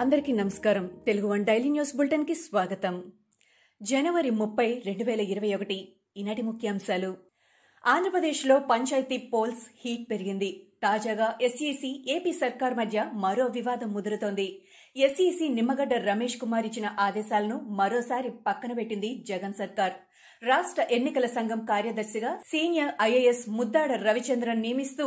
అందరికీ నమస్కారం Telugu one daily news bulletin కి స్వాగతం జనవరి ముప్పై రెండు వేల ఇరవై ఒకటి ఈనాటి ముఖ్యాంశాలు ఆంధ్రప్రదేశ్లో పంచాయతీ పోల్స్ హీట్ పెరిగింది తాజాగా ఎస్ఈసి ఏపీ సర్కార్ మధ్య మరో వివాదం ముదురుతోంది ఎస్ఈసి నిమ్మగడ్డ రమేష్ కుమార్ ఇచ్చిన ఆదేశాలను మరోసారి పక్కన పెట్టింది జగన్ సర్కార్ రాష్ట్ర ఎన్నికల సంఘం కార్యదర్శిగా సీనియర్ ఐఏఎస్ ముద్దాడ రవిచంద్రన్ నియమిస్తూ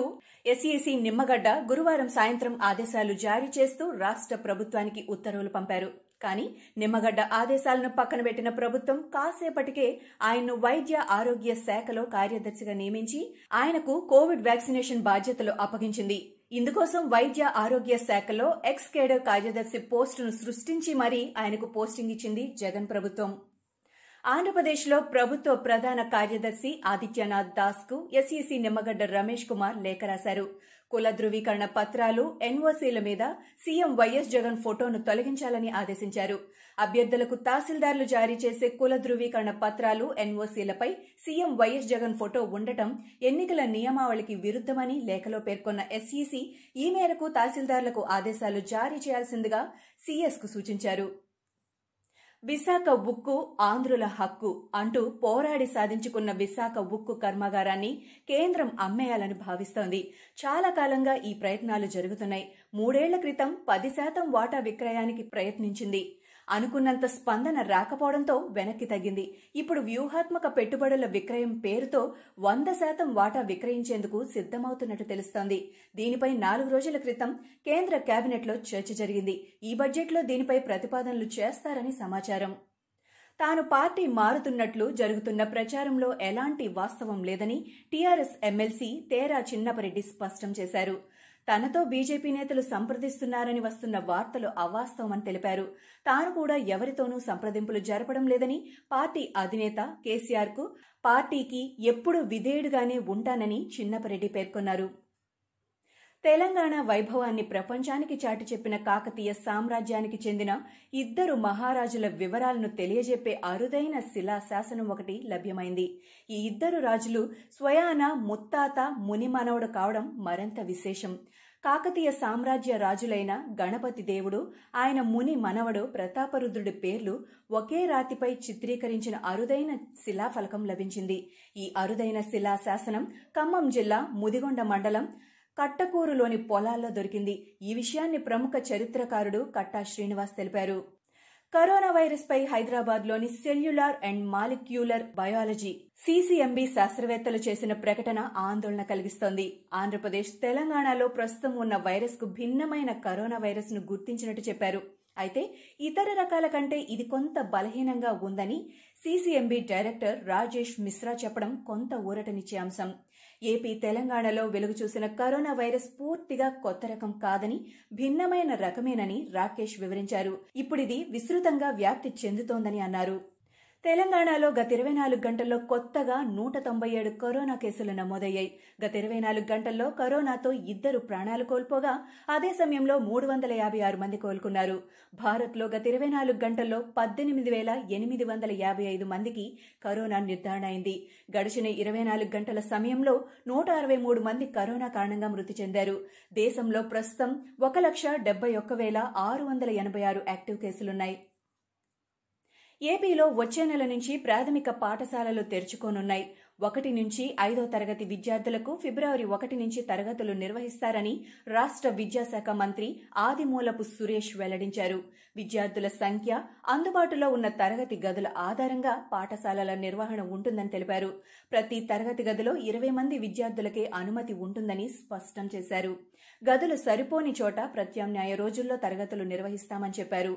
ఎస్ఈసీ నిమ్మగడ్డ గురువారం సాయంత్రం ఆదేశాలు జారీ చేస్తూ రాష్ట్ర ప్రభుత్వానికి ఉత్తర్వులు పంపారు కానీ నిమ్మగడ్డ ఆదేశాలను పక్కన పెట్టిన ప్రభుత్వం కాసేపటికే ఆయన్ను వైద్య ఆరోగ్య శాఖలో కార్యదర్శిగా నియమించి ఆయనకు కోవిడ్ వ్యాక్సినేషన్ బాధ్యతలు అప్పగించింది ఇందుకోసం వైద్య ఆరోగ్య శాఖలో ఎక్స్ కేడర్ కార్యదర్శి పోస్టును సృష్టించి మరీ ఆయనకు పోస్టింగ్ ఇచ్చింది జగన్ ప్రభుత్వం ఆంధ్రప్రదేశ్లో ప్రభుత్వ ప్రధాన కార్యదర్శి ఆదిత్యనాథ్ దాస్కు ఎస్ఈసీ నిమ్మగడ్డ రమేష్ కుమార్ లేఖ రాశారు కుల ధృవీకరణ పత్రాలు ఎన్ఓసీల మీద సీఎం వైఎస్ జగన్ ఫోటోను తొలగించాలని ఆదేశించారు అభ్యర్థులకు తహసీల్దార్లు జారీ చేసే కుల ధృవీకరణ పత్రాలు ఎన్ఓసీలపై సీఎం వైఎస్ జగన్ ఫోటో ఉండటం ఎన్నికల నియమావళికి విరుద్దమని లేఖలో పేర్కొన్న ఎస్ఈసీ ఈ మేరకు తహసీల్దార్లకు ఆదేశాలు జారీ చేయాల్సిందిగా కు సూచించారు విశాఖ ఉక్కు ఆంధ్రుల హక్కు అంటూ పోరాడి సాధించుకున్న విశాఖ ఉక్కు కర్మాగారాన్ని కేంద్రం అమ్మేయాలని భావిస్తోంది చాలా కాలంగా ఈ ప్రయత్నాలు జరుగుతున్నాయి మూడేళ్ల క్రితం పది శాతం వాటా విక్రయానికి ప్రయత్నించింది అనుకున్నంత స్పందన రాకపోవడంతో వెనక్కి తగ్గింది ఇప్పుడు వ్యూహాత్మక పెట్టుబడుల విక్రయం పేరుతో వంద శాతం వాటా విక్రయించేందుకు సిద్ధమవుతున్నట్టు తెలుస్తోంది దీనిపై నాలుగు రోజుల క్రితం కేంద్ర కేబినెట్లో చర్చ జరిగింది ఈ బడ్జెట్లో దీనిపై ప్రతిపాదనలు చేస్తారని సమాచారం తాను పార్టీ మారుతున్నట్లు జరుగుతున్న ప్రచారంలో ఎలాంటి వాస్తవం లేదని టీఆర్ఎస్ ఎమ్మెల్సీ తేరా చిన్నపరెడ్డి స్పష్టం చేశారు తనతో బీజేపీ నేతలు సంప్రదిస్తున్నారని వస్తున్న వార్తలు అవాస్తవమని తెలిపారు తాను కూడా ఎవరితోనూ సంప్రదింపులు జరపడం లేదని పార్టీ అధినేత కేసీఆర్కు పార్టీకి ఎప్పుడూ విధేయుడుగానే ఉంటానని చిన్నపరెడ్డి పేర్కొన్నారు తెలంగాణ వైభవాన్ని ప్రపంచానికి చాటి చెప్పిన కాకతీయ సామ్రాజ్యానికి చెందిన ఇద్దరు మహారాజుల వివరాలను తెలియజెప్పే అరుదైన శిలా శాసనం ఒకటి లభ్యమైంది ఈ ఇద్దరు రాజులు స్వయాన ముత్తాత ముని మనవడు కావడం మరింత విశేషం కాకతీయ సామ్రాజ్య రాజులైన గణపతి దేవుడు ఆయన ముని మనవడు ప్రతాపరుద్రుడి పేర్లు ఒకే రాతిపై చిత్రీకరించిన అరుదైన శిలాఫలకం లభించింది ఈ అరుదైన శిలా శాసనం ఖమ్మం జిల్లా ముదిగొండ మండలం కట్టకూరులోని పొలాల్లో దొరికింది ఈ విషయాన్ని ప్రముఖ చరిత్రకారుడు కట్టా శ్రీనివాస్ తెలిపారు కరోనా వైరస్ పై హైదరాబాద్ లోని cellular and molecular biology CCMB శాస్త్రవేత్తలు చేసిన ప్రకటన ఆందోళన కలిగిస్తోంది ఆంధ్రప్రదేశ్ తెలంగాణలో ప్రస్తుతం ఉన్న వైరస్ కు భిన్నమైన కరోనా వైరస్ ను గుర్తించినట్టు చెప్పారు అయితే ఇతర రకాల కంటే ఇది కొంత బలహీనంగా ఉందని సిసిఎంబి డైరెక్టర్ రాజేష్ మిశ్రా చెప్పడం కొంత ఊరటనిచ్చే అంశం ఏపీ తెలంగాణలో వెలుగు చూసిన కరోనా వైరస్ పూర్తిగా కొత్త రకం కాదని భిన్నమైన రకమేనని రాకేష్ వివరించారు ఇప్పుడిది విస్తృతంగా వ్యాప్తి చెందుతోందని అన్నారు తెలంగాణలో గత ఇరవై నాలుగు గంటల్లో కొత్తగా నూట తొంభై ఏడు కరోనా కేసులు నమోదయ్యాయి గత ఇరవై నాలుగు గంటల్లో కరోనాతో ఇద్దరు ప్రాణాలు కోల్పోగా అదే సమయంలో మూడు వందల యాభై ఆరు మంది కోలుకున్నారు భారత్లో గత ఇరవై నాలుగు గంటల్లో పద్దెనిమిది వేల ఎనిమిది వందల యాభై ఐదు మందికి కరోనా నిర్ధారణ అయింది గడిచిన ఇరవై నాలుగు గంటల సమయంలో నూట అరవై మూడు మంది కరోనా కారణంగా మృతి చెందారు దేశంలో ప్రస్తుతం ఒక లక్ష డెబ్బై ఒక్క వేల ఆరు వందల ఎనభై ఆరు యాక్టివ్ కేసులున్నాయి ఏపీలో వచ్చే నెల నుంచి ప్రాథమిక పాఠశాలలు తెరుచుకోనున్నాయి ఒకటి నుంచి ఐదో తరగతి విద్యార్థులకు ఫిబ్రవరి ఒకటి నుంచి తరగతులు నిర్వహిస్తారని రాష్ట్ర విద్యాశాఖ మంత్రి ఆదిమూలపు సురేష్ వెల్లడించారు విద్యార్థుల సంఖ్య అందుబాటులో ఉన్న తరగతి గదుల ఆధారంగా పాఠశాలల నిర్వహణ ఉంటుందని తెలిపారు ప్రతి తరగతి గదిలో ఇరవై మంది విద్యార్థులకే అనుమతి ఉంటుందని స్పష్టం చేశారు గదులు సరిపోని చోట ప్రత్యామ్నాయ రోజుల్లో తరగతులు నిర్వహిస్తామని చెప్పారు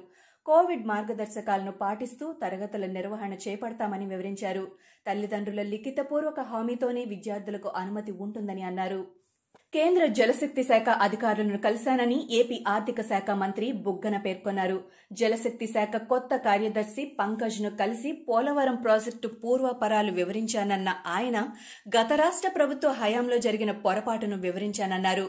కోవిడ్ మార్గదర్శకాలను పాటిస్తూ తరగతుల నిర్వహణ చేపడతామని వివరించారు తల్లిదండ్రుల లిఖితపూర్వక హామీతోనే విద్యార్థులకు అనుమతి ఉంటుందని అన్నారు కేంద్ర జలశక్తి శాఖ అధికారులను కలిశానని ఏపీ ఆర్థిక శాఖ మంత్రి బుగ్గన పేర్కొన్నారు జలశక్తి శాఖ కొత్త కార్యదర్శి పంకజ్ ను కలిసి పోలవరం ప్రాజెక్టు పూర్వపరాలు వివరించానన్న ఆయన గత రాష్ట్ర ప్రభుత్వ హయాంలో జరిగిన పొరపాటును వివరించానన్నారు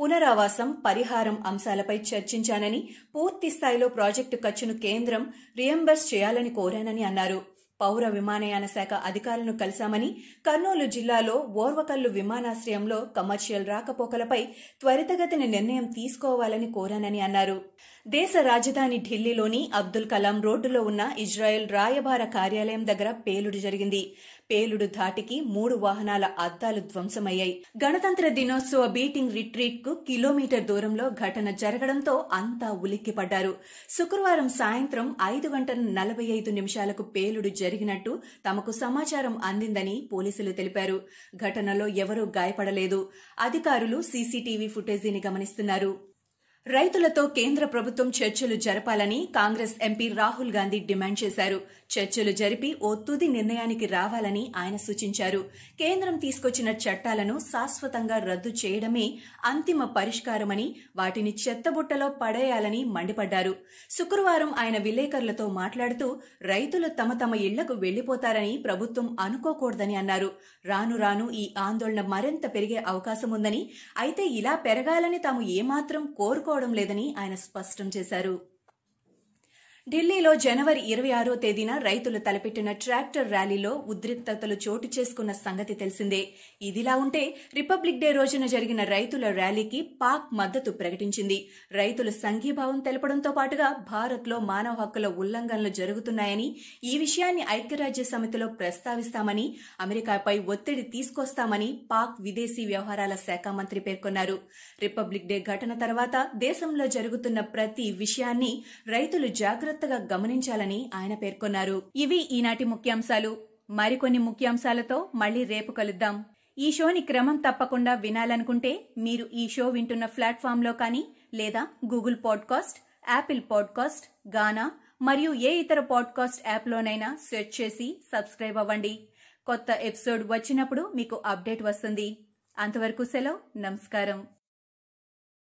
పునరావాసం పరిహారం అంశాలపై చర్చించానని పూర్తి స్థాయిలో ప్రాజెక్టు ఖర్చును కేంద్రం రియంబర్స్ చేయాలని కోరానని అన్నారు పౌర విమానయాన శాఖ అధికారులను కలిశామని కర్నూలు జిల్లాలో ఓర్వకల్లు విమానాశ్రయంలో కమర్షియల్ రాకపోకలపై త్వరితగతిన నిర్ణయం తీసుకోవాలని కోరానని అన్నారు దేశ రాజధాని ఢిల్లీలోని అబ్దుల్ కలాం రోడ్డులో ఉన్న ఇజ్రాయెల్ రాయబార కార్యాలయం దగ్గర పేలుడు జరిగింది పేలుడు ధాటికి మూడు వాహనాల అద్దాలు ధ్వంసమయ్యాయి గణతంత్ర దినోత్సవ బీటింగ్ రిట్రీట్ కు కిలోమీటర్ దూరంలో ఘటన జరగడంతో అంతా ఉలిక్కిపడ్డారు శుక్రవారం సాయంత్రం ఐదు గంటల నలభై ఐదు నిమిషాలకు పేలుడు జరిగినట్టు తమకు సమాచారం అందిందని పోలీసులు తెలిపారు ఘటనలో ఎవరూ గాయపడలేదు అధికారులు సీసీటీవీ ఫుటేజీని గమనిస్తున్నారు రైతులతో కేంద్ర ప్రభుత్వం చర్చలు జరపాలని Congress MP Rahul Gandhi demand చేశారు చర్చలు జరిపి ఓ తుది నిర్ణయానికి రావాలని ఆయన సూచించారు కేంద్రం తీసుకొచ్చిన చట్టాలను శాశ్వతంగా రద్దు చేయడమే అంతిమ పరిష్కారమని వాటిని చెత్తబుట్టలో పడేయాలని మండిపడ్డారు శుక్రవారం ఆయన విలేకరులతో మాట్లాడుతూ రైతులు తమ తమ ఇళ్లకు వెళ్లిపోతారని ప్రభుత్వం అనుకోకూడదని అన్నారు రాను రాను ఈ ఆందోళన మరింత పెరిగే అవకాశం ఉందని అయితే ఇలా పెరగాలని తాము ఏమాత్రం కోరుకో తీసుకోవడం లేదని ఆయన స్పష్టం చేశారు ఢిల్లీలో జనవరి ఇరవై ఆరో తేదీన రైతులు తలపెట్టిన ట్రాక్టర్ ర్యాలీలో ఉద్రిక్తతలు చోటు చేసుకున్న సంగతి తెలిసిందే ఇదిలా ఉంటే రిపబ్లిక్ డే రోజున జరిగిన రైతుల ర్యాలీకి పాక్ మద్దతు ప్రకటించింది రైతులు సంఘీభావం తెలపడంతో పాటుగా భారత్లో మానవ హక్కుల ఉల్లంఘనలు జరుగుతున్నాయని ఈ విషయాన్ని ఐక్యరాజ్య సమితిలో ప్రస్తావిస్తామని అమెరికాపై ఒత్తిడి తీసుకొస్తామని పాక్ విదేశీ వ్యవహారాల శాఖ మంత్రి పేర్కొన్నారు రిపబ్లిక్ డే ఘటన తర్వాత దేశంలో జరుగుతున్న ప్రతి విషయాన్ని రైతులు జాగ్రత్త జాగ్రత్తగా గమనించాలని ఆయన పేర్కొన్నారు ఇవి ఈనాటి ముఖ్యాంశాలు మరికొన్ని ముఖ్యాంశాలతో మళ్లీ రేపు కలుద్దాం ఈ షోని క్రమం తప్పకుండా వినాలనుకుంటే మీరు ఈ షో వింటున్న ప్లాట్ఫామ్లో కానీ లేదా Google podcast Apple podcast Gaana మరియు ఏ ఇతర పాడ్కాస్ట్ యాప్లోనైనా సెర్చ్ చేసి సబ్స్క్రైబ్ అవ్వండి కొత్త ఎపిసోడ్ వచ్చినప్పుడు మీకు అప్డేట్ వస్తుంది అంతవరకు సెలవు నమస్కారం